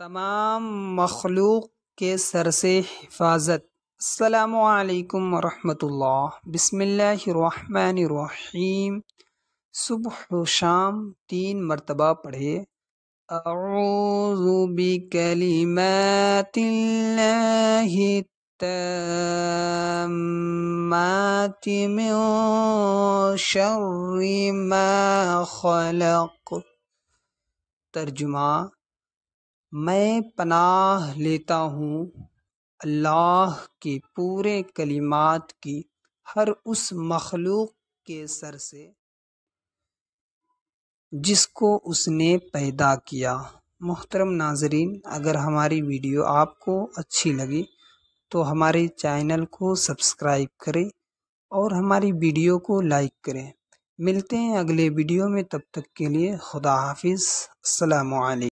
तमाम मखलूक के सर से हिफाजत अल्लाम वरहमतुल्ला बसमीम सुबह शाम तीन मरतबा पढ़े कली कलिमत शर्मा खलक तर्जुमा मैं पनाह लेता हूँ अल्लाह के पूरे कलिमात की हर उस मखलूक के सर से जिसको उसने पैदा किया मोहतरम नाजरीन अगर हमारी वीडियो आपको अच्छी लगी तो हमारे चैनल को सब्सक्राइब करें और हमारी वीडियो को लाइक करें मिलते हैं अगले वीडियो में तब तक के लिए खुदा हाफिज़ अलैक्